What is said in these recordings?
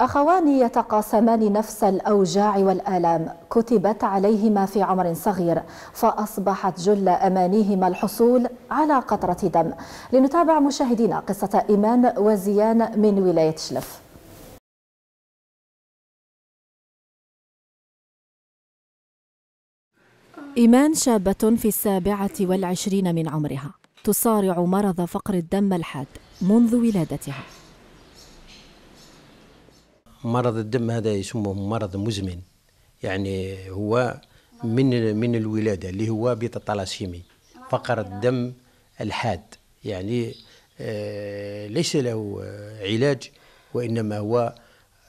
أخوان يتقاسمان نفس الأوجاع والآلام كتبت عليهما في عمر صغير فأصبحت جل أمانيهما الحصول على قطرة دم لنتابع مشاهدينا قصة إيمان وزيان من ولاية شلف إيمان شابة في السابعة والعشرين من عمرها تصارع مرض فقر الدم الحاد منذ ولادتها مرض الدم هذا يسموه مرض مزمن يعني هو من من الولاده اللي هو بيتا فقر الدم الحاد يعني آه، ليس له علاج وانما هو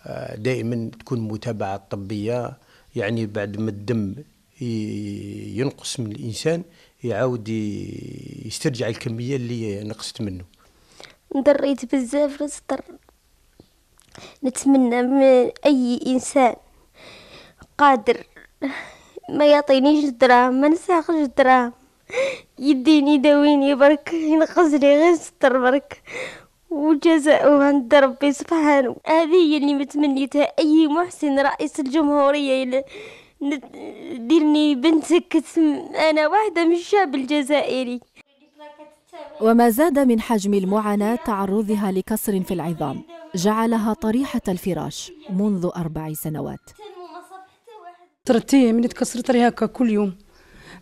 آه، دائما تكون متابعه طبيه يعني بعد ما الدم ينقص من الانسان يعاود يسترجع الكميه اللي نقصت منه دريت بزاف رزق نتمنى من أي إنسان قادر ما يعطينيش الدراهم ما نسرقش الدراهم يديني يداويني برك ينقصني غير ستر برك وجزاء عند ربي سبحانه هذه هي اللي متمنيتها اي محسن رئيس الجمهوريه ديرني بنتك انا واحده من الشعب الجزائري وما زاد من حجم المعاناه تعرضها لكسر في العظام جعلها طريحة الفراش منذ أربع سنوات ترتي من تكسر طري هكا كل يوم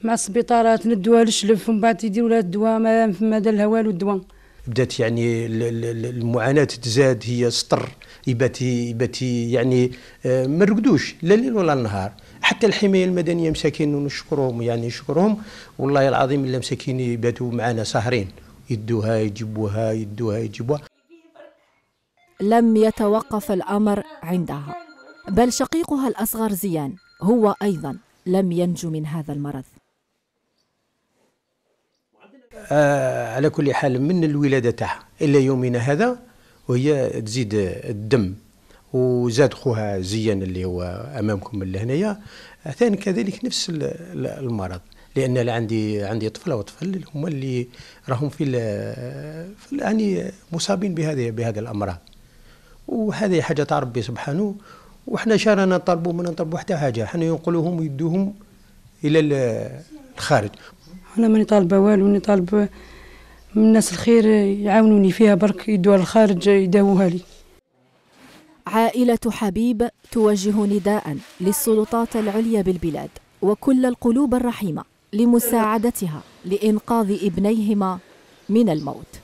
مع السبيطارات ندوها للشلف ومن بعد يديروا لها الدواء ما في مدى والو الدواء بدات يعني المعاناه تزاد هي سطر يباتي يباتي يعني آه، ما رقدوش لا ليل ولا نهار حتى الحمايه المدنيه مساكين ونشكرهم يعني نشكرهم والله العظيم الا مساكين يباتوا معنا ساهرين يدوها يجيبوها يدوها يجيبوها لم يتوقف الأمر عندها بل شقيقها الأصغر زيان هو أيضا لم ينجو من هذا المرض آه على كل حال من الولادة تاعها إلى يومنا هذا وهي تزيد الدم وزاد خوها زيان اللي هو امامكم اللي هنايا ثاني كذلك نفس المرض لان أنا عندي عندي طفله وطفل هما اللي راهم في, في يعني مصابين بهذه بهذه الامراض وهذه حاجة تاع ربي سبحانه وحنا شارنا نطلبوا ما نطلبوا حتى حاجة حنا ينقلوهم ويدوهم إلى الخارج أنا ماني طالبة والو ماني طالبة من الناس الخير يعاونوني فيها برك يدوها الخارج يداووها لي عائلة حبيب توجه نداء للسلطات العليا بالبلاد وكل القلوب الرحيمة لمساعدتها لإنقاذ ابنيهما من الموت